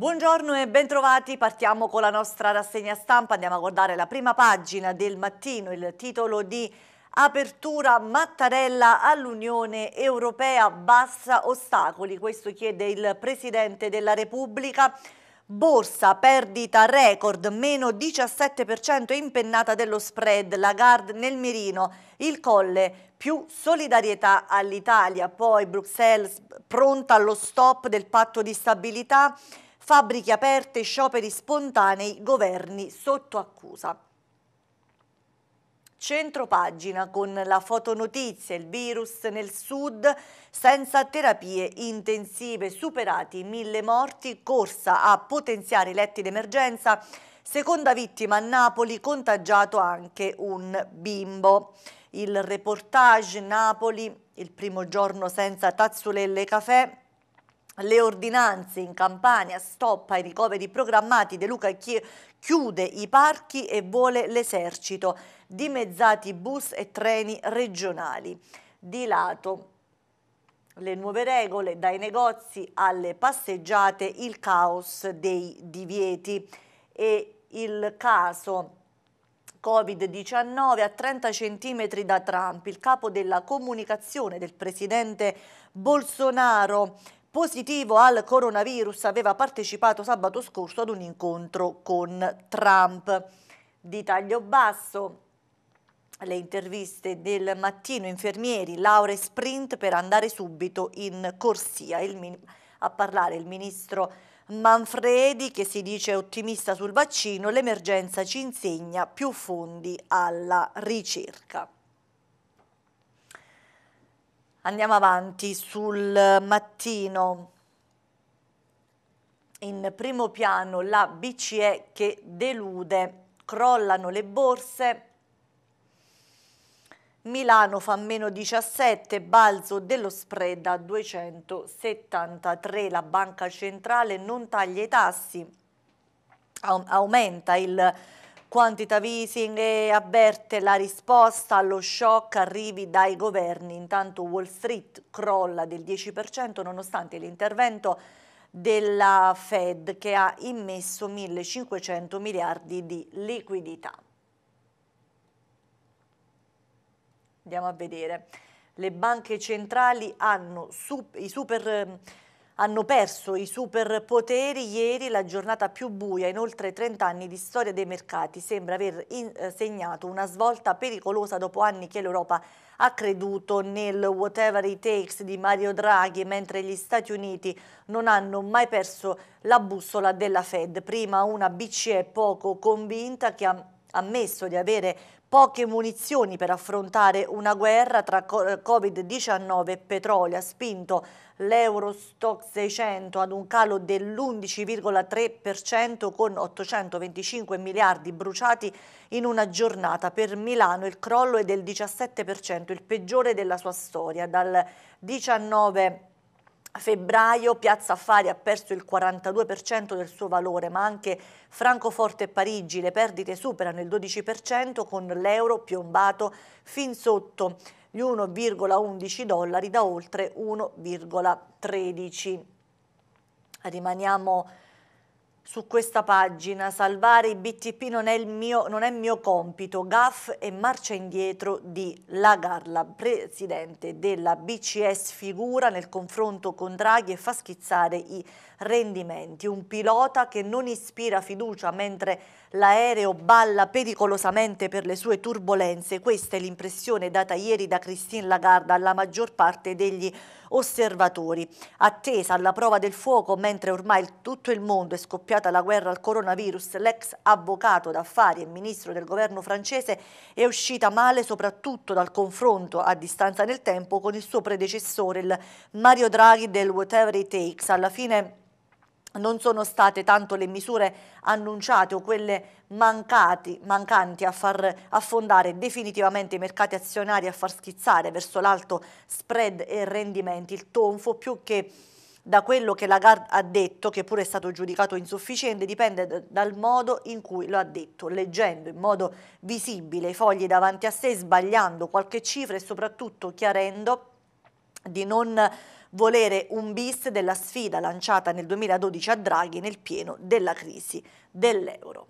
Buongiorno e bentrovati, partiamo con la nostra rassegna stampa, andiamo a guardare la prima pagina del mattino, il titolo di Apertura Mattarella all'Unione Europea, bassa ostacoli, questo chiede il Presidente della Repubblica. Borsa, perdita record, meno 17% impennata dello spread, Lagarde nel mirino, il Colle, più solidarietà all'Italia, poi Bruxelles pronta allo stop del patto di stabilità, fabbriche aperte, scioperi spontanei, governi sotto accusa. Centro pagina con la fotonotizia, il virus nel sud senza terapie intensive, superati mille morti, corsa a potenziare i letti d'emergenza, seconda vittima a Napoli, contagiato anche un bimbo. Il reportage Napoli, il primo giorno senza tazzulelle e caffè, le ordinanze in Campania, stoppa i ricoveri programmati, De Luca chiude i parchi e vuole l'esercito, dimezzati bus e treni regionali. Di lato le nuove regole, dai negozi alle passeggiate, il caos dei divieti e il caso Covid-19 a 30 centimetri da Trump, il capo della comunicazione del presidente Bolsonaro positivo al coronavirus, aveva partecipato sabato scorso ad un incontro con Trump. Di taglio basso, le interviste del mattino, infermieri, e sprint per andare subito in corsia. Il, a parlare il ministro Manfredi che si dice ottimista sul vaccino, l'emergenza ci insegna più fondi alla ricerca. Andiamo avanti sul mattino. In primo piano la BCE che delude, crollano le borse, Milano fa meno 17, balzo dello spread a 273, la banca centrale non taglia i tassi, aumenta il Quantitative easing e avverte la risposta allo shock arrivi dai governi. Intanto Wall Street crolla del 10% nonostante l'intervento della Fed che ha immesso 1.500 miliardi di liquidità. Andiamo a vedere. Le banche centrali hanno i super hanno perso i superpoteri ieri, la giornata più buia in oltre 30 anni di storia dei mercati sembra aver eh, segnato una svolta pericolosa dopo anni che l'Europa ha creduto nel whatever it takes di Mario Draghi, mentre gli Stati Uniti non hanno mai perso la bussola della Fed. Prima una BCE poco convinta che ha ammesso di avere poche munizioni per affrontare una guerra tra Covid-19 e petrolio ha spinto l'Eurostock 600 ad un calo dell'11,3% con 825 miliardi bruciati in una giornata. Per Milano il crollo è del 17%, il peggiore della sua storia. Dal 19 febbraio Piazza Affari ha perso il 42% del suo valore, ma anche Francoforte e Parigi le perdite superano il 12% con l'euro piombato fin sotto gli 1,11 dollari da oltre 1,13. Rimaniamo su questa pagina. Salvare i BTP non è, mio, non è mio compito. Gaff e marcia indietro di Lagarla, presidente della BCS figura nel confronto con Draghi e fa schizzare i rendimenti. Un pilota che non ispira fiducia mentre l'aereo balla pericolosamente per le sue turbulenze. Questa è l'impressione data ieri da Christine Lagarde alla maggior parte degli osservatori. Attesa alla prova del fuoco, mentre ormai tutto il mondo è scoppiata la guerra al coronavirus, l'ex avvocato d'affari e ministro del governo francese è uscita male soprattutto dal confronto a distanza nel tempo con il suo predecessore, il Mario Draghi del Whatever It Takes. Alla fine non sono state tanto le misure annunciate o quelle mancati, mancanti a far affondare definitivamente i mercati azionari, a far schizzare verso l'alto spread e rendimenti, il tonfo più che da quello che Lagarde ha detto, che pure è stato giudicato insufficiente, dipende dal modo in cui lo ha detto, leggendo in modo visibile i fogli davanti a sé, sbagliando qualche cifra e soprattutto chiarendo di non volere un bis della sfida lanciata nel 2012 a Draghi nel pieno della crisi dell'euro.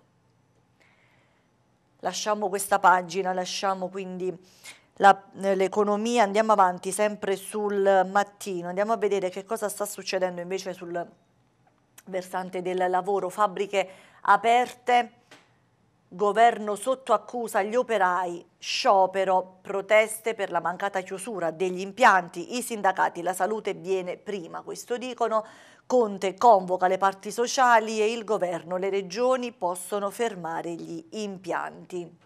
Lasciamo questa pagina, lasciamo quindi eh, l'economia, andiamo avanti sempre sul mattino, andiamo a vedere che cosa sta succedendo invece sul versante del lavoro, fabbriche aperte, Governo sotto accusa gli operai, sciopero, proteste per la mancata chiusura degli impianti, i sindacati, la salute viene prima, questo dicono. Conte convoca le parti sociali e il governo, le regioni possono fermare gli impianti.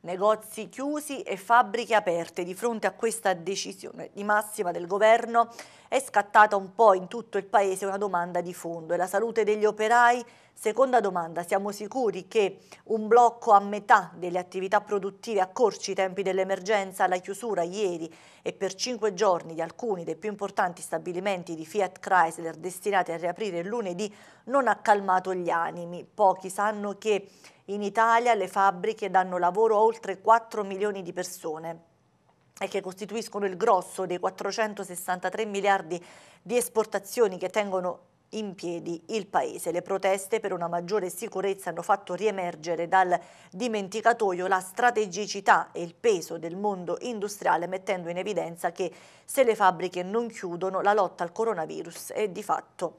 Negozi chiusi e fabbriche aperte. Di fronte a questa decisione di massima del governo, è scattata un po' in tutto il paese una domanda di fondo. E la salute degli operai? Seconda domanda, siamo sicuri che un blocco a metà delle attività produttive accorci i tempi dell'emergenza, la chiusura ieri e per cinque giorni di alcuni dei più importanti stabilimenti di Fiat Chrysler destinati a riaprire lunedì non ha calmato gli animi. Pochi sanno che in Italia le fabbriche danno lavoro a oltre 4 milioni di persone e che costituiscono il grosso dei 463 miliardi di esportazioni che tengono in piedi il paese. Le proteste per una maggiore sicurezza hanno fatto riemergere dal dimenticatoio la strategicità e il peso del mondo industriale mettendo in evidenza che se le fabbriche non chiudono la lotta al coronavirus è di fatto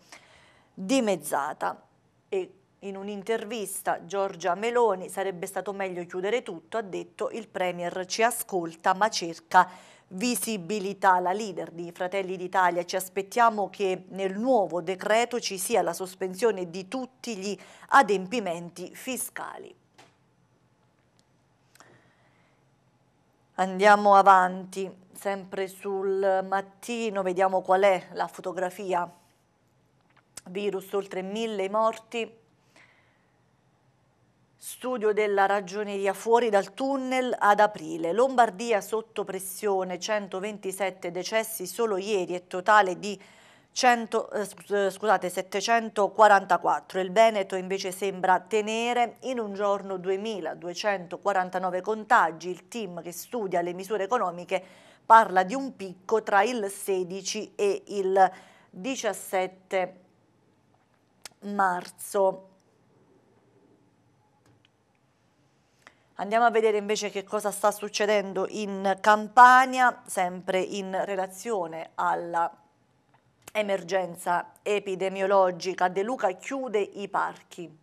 dimezzata. E in un'intervista Giorgia Meloni sarebbe stato meglio chiudere tutto, ha detto il Premier ci ascolta ma cerca visibilità. La leader di Fratelli d'Italia ci aspettiamo che nel nuovo decreto ci sia la sospensione di tutti gli adempimenti fiscali. Andiamo avanti, sempre sul mattino, vediamo qual è la fotografia. Virus, oltre mille morti, Studio della ragioneria fuori dal tunnel ad aprile. Lombardia sotto pressione, 127 decessi solo ieri e totale di 100, eh, eh, scusate, 744. Il Veneto invece sembra tenere in un giorno 2.249 contagi. Il team che studia le misure economiche parla di un picco tra il 16 e il 17 marzo. Andiamo a vedere invece che cosa sta succedendo in Campania, sempre in relazione alla emergenza epidemiologica. De Luca chiude i parchi.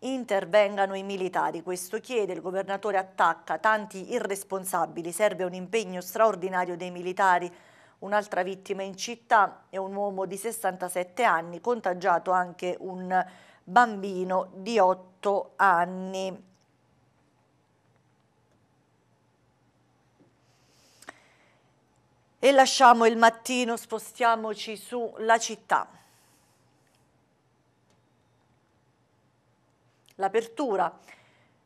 Intervengano i militari, questo chiede, il governatore attacca, tanti irresponsabili, serve un impegno straordinario dei militari. Un'altra vittima in città è un uomo di 67 anni, contagiato anche un bambino di 8 anni. E lasciamo il mattino, spostiamoci sulla città. L'apertura.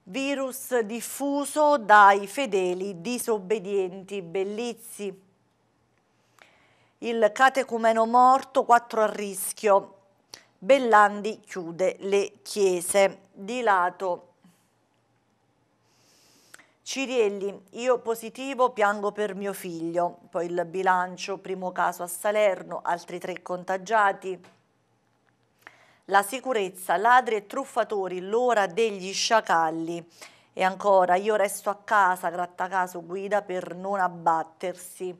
Virus diffuso dai fedeli disobbedienti Bellizzi. Il catecumeno morto, quattro a rischio. Bellandi chiude le chiese. Di lato Cirielli, io positivo, piango per mio figlio. Poi il bilancio, primo caso a Salerno, altri tre contagiati. La sicurezza, ladri e truffatori, l'ora degli sciacalli. E ancora, io resto a casa, grattacaso guida per non abbattersi.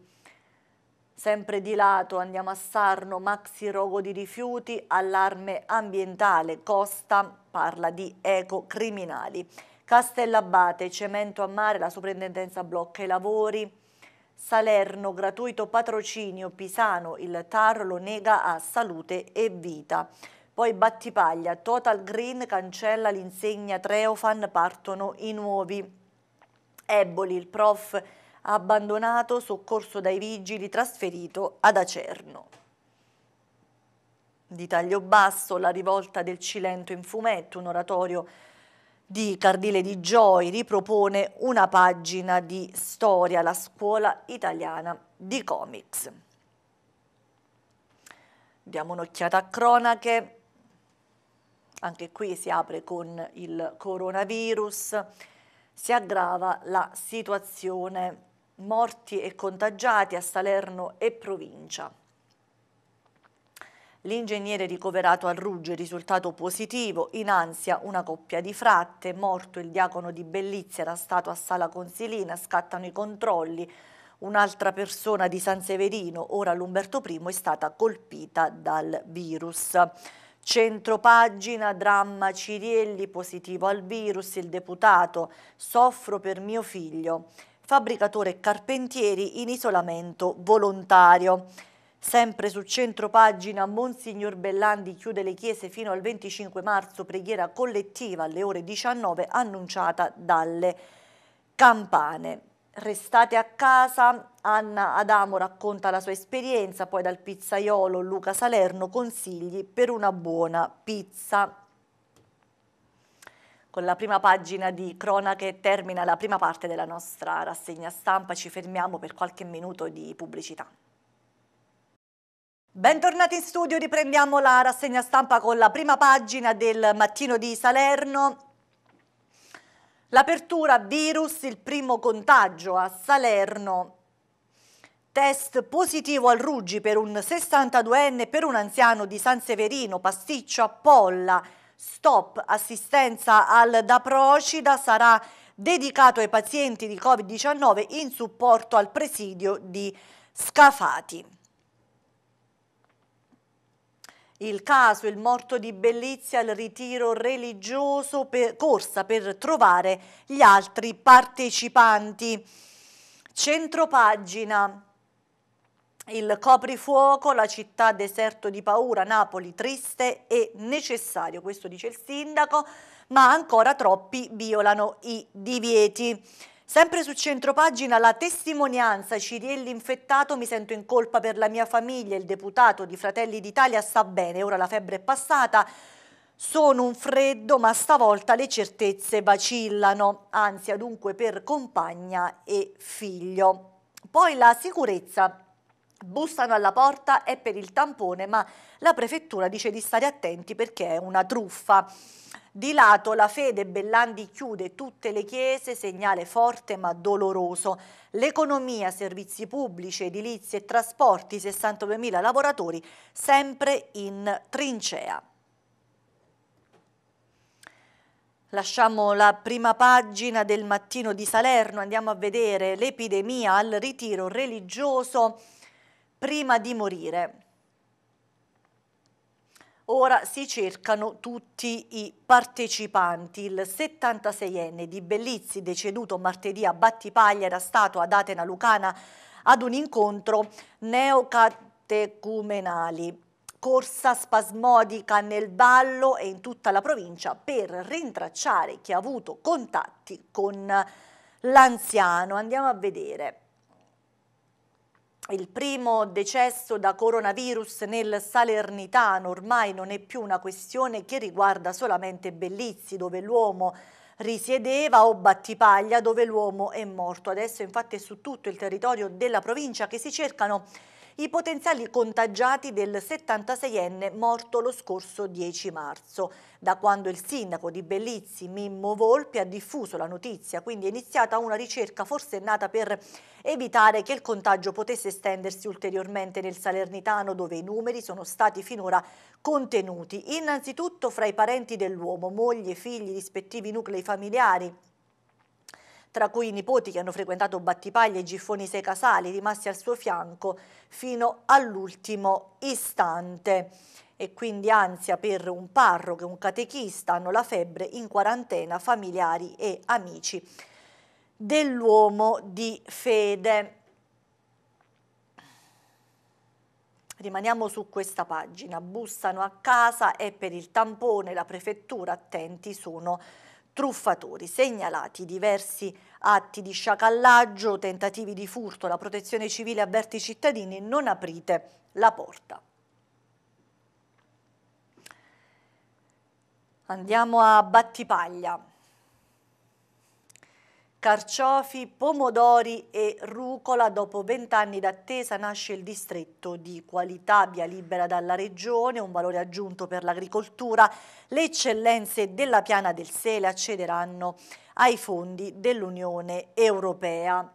Sempre di lato andiamo a Sarno, maxi rogo di rifiuti, allarme ambientale, Costa parla di ecocriminali. criminali. Castellabate, cemento a mare, la soprintendenza blocca i lavori. Salerno, gratuito patrocinio, Pisano, il TAR lo nega a salute e vita. Poi Battipaglia, Total Green cancella l'insegna Treofan, partono i nuovi. Eboli, il prof abbandonato, soccorso dai vigili, trasferito ad Acerno. Di taglio basso, la rivolta del Cilento in fumetto, un oratorio di Cardile Di Gioi ripropone una pagina di storia, la scuola italiana di comics. Diamo un'occhiata a cronache, anche qui si apre con il coronavirus, si aggrava la situazione morti e contagiati a Salerno e provincia. L'ingegnere ricoverato a Rugge risultato positivo, in ansia una coppia di fratte, morto il diacono di Bellizia era stato a Sala Consilina, scattano i controlli. Un'altra persona di San Severino, ora l'Umberto I, è stata colpita dal virus. Centro pagina, dramma Cirielli, positivo al virus, il deputato, soffro per mio figlio, fabbricatore e carpentieri in isolamento volontario. Sempre su centro pagina, Monsignor Bellandi chiude le chiese fino al 25 marzo, preghiera collettiva alle ore 19 annunciata dalle campane. Restate a casa, Anna Adamo racconta la sua esperienza, poi dal pizzaiolo Luca Salerno consigli per una buona pizza. Con la prima pagina di cronache termina la prima parte della nostra rassegna stampa, ci fermiamo per qualche minuto di pubblicità. Bentornati in studio, riprendiamo la rassegna stampa con la prima pagina del mattino di Salerno. L'apertura virus, il primo contagio a Salerno. Test positivo al Ruggi per un 62enne e per un anziano di San Severino, pasticcio a Polla. Stop assistenza al da Procida sarà dedicato ai pazienti di Covid-19 in supporto al presidio di Scafati. Il caso, il morto di Bellizia, il ritiro religioso, per, corsa per trovare gli altri partecipanti. Centropagina. Il coprifuoco, la città deserto di paura, Napoli triste e necessario, questo dice il sindaco, ma ancora troppi violano i divieti. Sempre su centropagina la testimonianza Cirielli infettato, mi sento in colpa per la mia famiglia, il deputato di Fratelli d'Italia sta bene, ora la febbre è passata, sono un freddo ma stavolta le certezze vacillano, ansia dunque per compagna e figlio. Poi la sicurezza, bussano alla porta, è per il tampone ma la prefettura dice di stare attenti perché è una truffa. Di lato la fede Bellandi chiude tutte le chiese, segnale forte ma doloroso. L'economia, servizi pubblici, edilizie e trasporti, 62.000 lavoratori, sempre in trincea. Lasciamo la prima pagina del mattino di Salerno, andiamo a vedere l'epidemia al ritiro religioso prima di morire. Ora si cercano tutti i partecipanti. Il 76enne di Bellizzi, deceduto martedì a Battipaglia, era stato ad Atena Lucana ad un incontro neocatecumenali corsa spasmodica nel ballo e in tutta la provincia per rintracciare chi ha avuto contatti con l'anziano. Andiamo a vedere. Il primo decesso da coronavirus nel Salernitano ormai non è più una questione che riguarda solamente Bellizzi, dove l'uomo risiedeva o Battipaglia dove l'uomo è morto. Adesso infatti è su tutto il territorio della provincia che si cercano i potenziali contagiati del 76enne morto lo scorso 10 marzo. Da quando il sindaco di Bellizzi, Mimmo Volpi, ha diffuso la notizia, quindi è iniziata una ricerca forsennata per evitare che il contagio potesse estendersi ulteriormente nel Salernitano, dove i numeri sono stati finora contenuti. Innanzitutto fra i parenti dell'uomo, moglie, figli, rispettivi nuclei familiari, tra cui i nipoti che hanno frequentato Battipaglia e Giffoni Sei Casali, rimasti al suo fianco fino all'ultimo istante. E quindi ansia per un parroco e un catechista hanno la febbre in quarantena familiari e amici dell'uomo di fede. Rimaniamo su questa pagina, bussano a casa e per il tampone la prefettura attenti sono truffatori, segnalati diversi atti di sciacallaggio, tentativi di furto, la protezione civile avverte i cittadini, non aprite la porta. Andiamo a Battipaglia carciofi, pomodori e rucola. Dopo vent'anni d'attesa nasce il distretto di qualità, via libera dalla regione, un valore aggiunto per l'agricoltura. Le eccellenze della piana del Sele accederanno ai fondi dell'Unione Europea.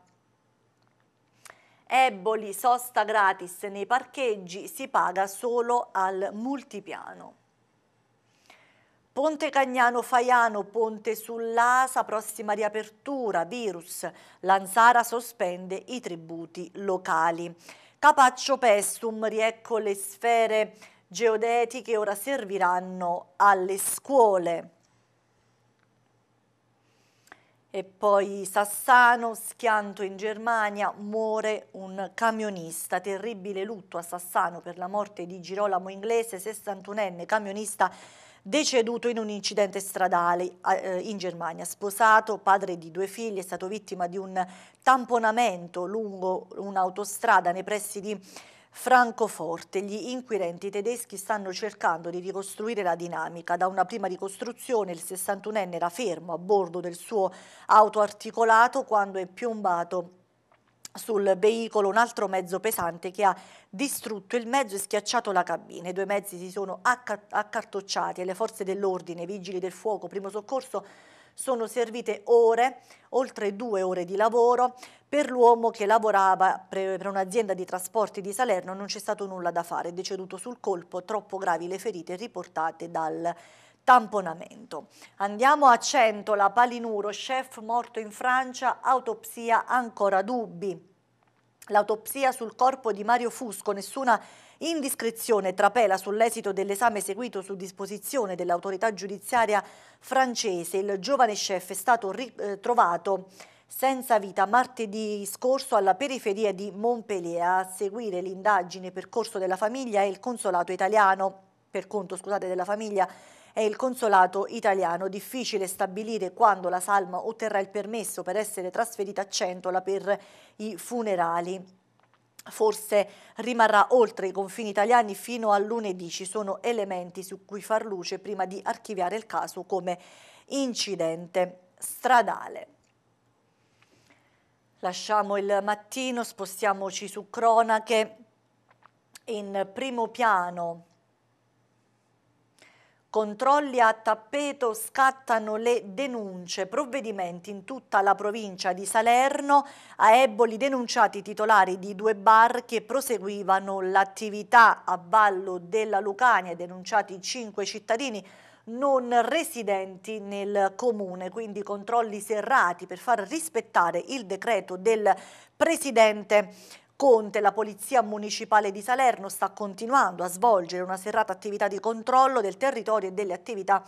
Eboli, sosta gratis nei parcheggi, si paga solo al multipiano. Ponte Cagnano Faiano, ponte sull'Asa, prossima riapertura, virus, Lanzara sospende i tributi locali. Capaccio Pestum, riecco le sfere geodetiche, ora serviranno alle scuole. E poi Sassano, schianto in Germania, muore un camionista. Terribile lutto a Sassano per la morte di Girolamo Inglese, 61enne camionista deceduto in un incidente stradale eh, in Germania. Sposato, padre di due figli, è stato vittima di un tamponamento lungo un'autostrada nei pressi di Francoforte. Gli inquirenti tedeschi stanno cercando di ricostruire la dinamica. Da una prima ricostruzione il 61enne era fermo a bordo del suo auto articolato quando è piombato sul veicolo un altro mezzo pesante che ha distrutto il mezzo e schiacciato la cabina. I due mezzi si sono accartocciati e le forze dell'ordine, vigili del fuoco, primo soccorso sono servite ore, oltre due ore di lavoro. Per l'uomo che lavorava per un'azienda di trasporti di Salerno non c'è stato nulla da fare, è deceduto sul colpo, troppo gravi le ferite riportate dal tamponamento. Andiamo a Centola, Palinuro, chef morto in Francia, autopsia ancora dubbi. L'autopsia sul corpo di Mario Fusco, nessuna indiscrezione trapela sull'esito dell'esame seguito su disposizione dell'autorità giudiziaria francese. Il giovane chef è stato ritrovato eh, senza vita martedì scorso alla periferia di Montpellier a seguire l'indagine per conto della famiglia e il consolato italiano. Difficile stabilire quando la salma otterrà il permesso per essere trasferita a Centola per i funerali forse rimarrà oltre i confini italiani fino a lunedì. Ci sono elementi su cui far luce prima di archiviare il caso come incidente stradale. Lasciamo il mattino, spostiamoci su cronache. In primo piano Controlli a tappeto scattano le denunce, provvedimenti in tutta la provincia di Salerno, a Eboli denunciati titolari di due bar che proseguivano l'attività a Vallo della Lucania, denunciati cinque cittadini non residenti nel comune, quindi controlli serrati per far rispettare il decreto del Presidente Conte, la Polizia Municipale di Salerno sta continuando a svolgere una serrata attività di controllo del territorio e delle attività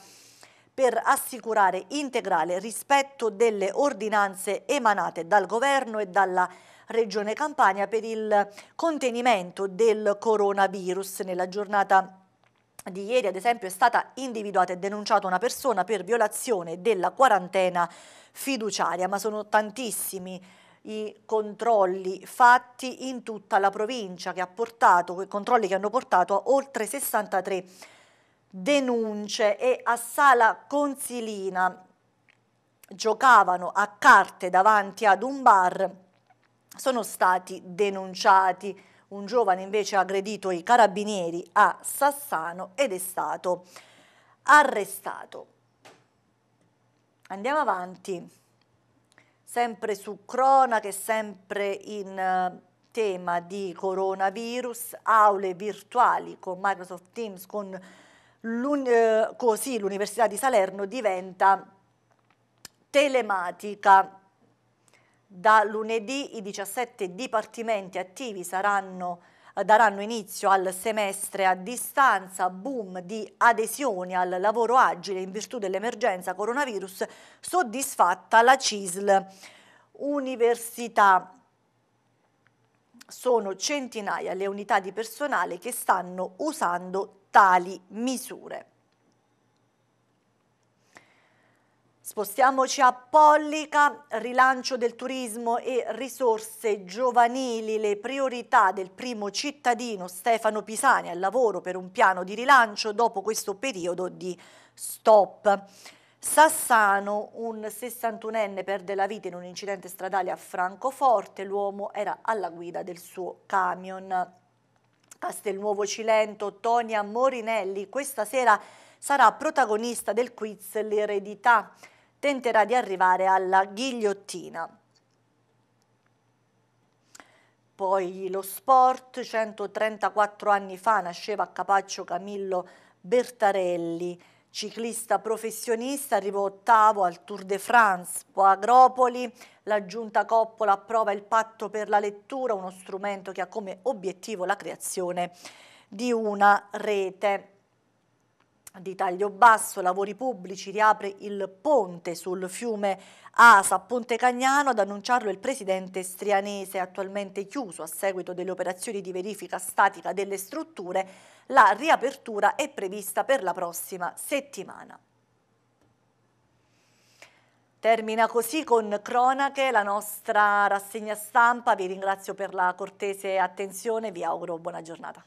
per assicurare integrale rispetto delle ordinanze emanate dal Governo e dalla Regione Campania per il contenimento del coronavirus. Nella giornata di ieri, ad esempio, è stata individuata e denunciata una persona per violazione della quarantena fiduciaria, ma sono tantissimi i controlli fatti in tutta la provincia, che ha portato, quei controlli che hanno portato a oltre 63 denunce e a Sala Consilina giocavano a carte davanti ad un bar sono stati denunciati. Un giovane invece ha aggredito i carabinieri a Sassano ed è stato arrestato. Andiamo avanti sempre su cronache, sempre in eh, tema di coronavirus, aule virtuali con Microsoft Teams, con eh, così l'Università di Salerno diventa telematica. Da lunedì i 17 dipartimenti attivi saranno eh, daranno inizio al semestre a distanza, boom di adesioni al lavoro agile in virtù dell'emergenza coronavirus, soddisfatta la CISL Università. Sono centinaia le unità di personale che stanno usando tali misure. Spostiamoci a Pollica, rilancio del turismo e risorse giovanili, le priorità del primo cittadino Stefano Pisani al lavoro per un piano di rilancio dopo questo periodo di stop. Sassano, un 61enne, perde la vita in un incidente stradale a Francoforte, l'uomo era alla guida del suo camion. Castelnuovo Cilento, Tonia Morinelli, questa sera sarà protagonista del quiz L'eredità tenterà di arrivare alla ghigliottina. Poi lo sport, 134 anni fa nasceva a Capaccio Camillo Bertarelli, ciclista professionista, arrivò ottavo al Tour de France, poi Agropoli, la giunta Coppola approva il patto per la lettura, uno strumento che ha come obiettivo la creazione di una rete di taglio basso, lavori pubblici, riapre il ponte sul fiume Asa, Ponte Cagnano, ad annunciarlo il presidente strianese, attualmente chiuso a seguito delle operazioni di verifica statica delle strutture, la riapertura è prevista per la prossima settimana. Termina così con cronache la nostra rassegna stampa, vi ringrazio per la cortese attenzione, vi auguro buona giornata.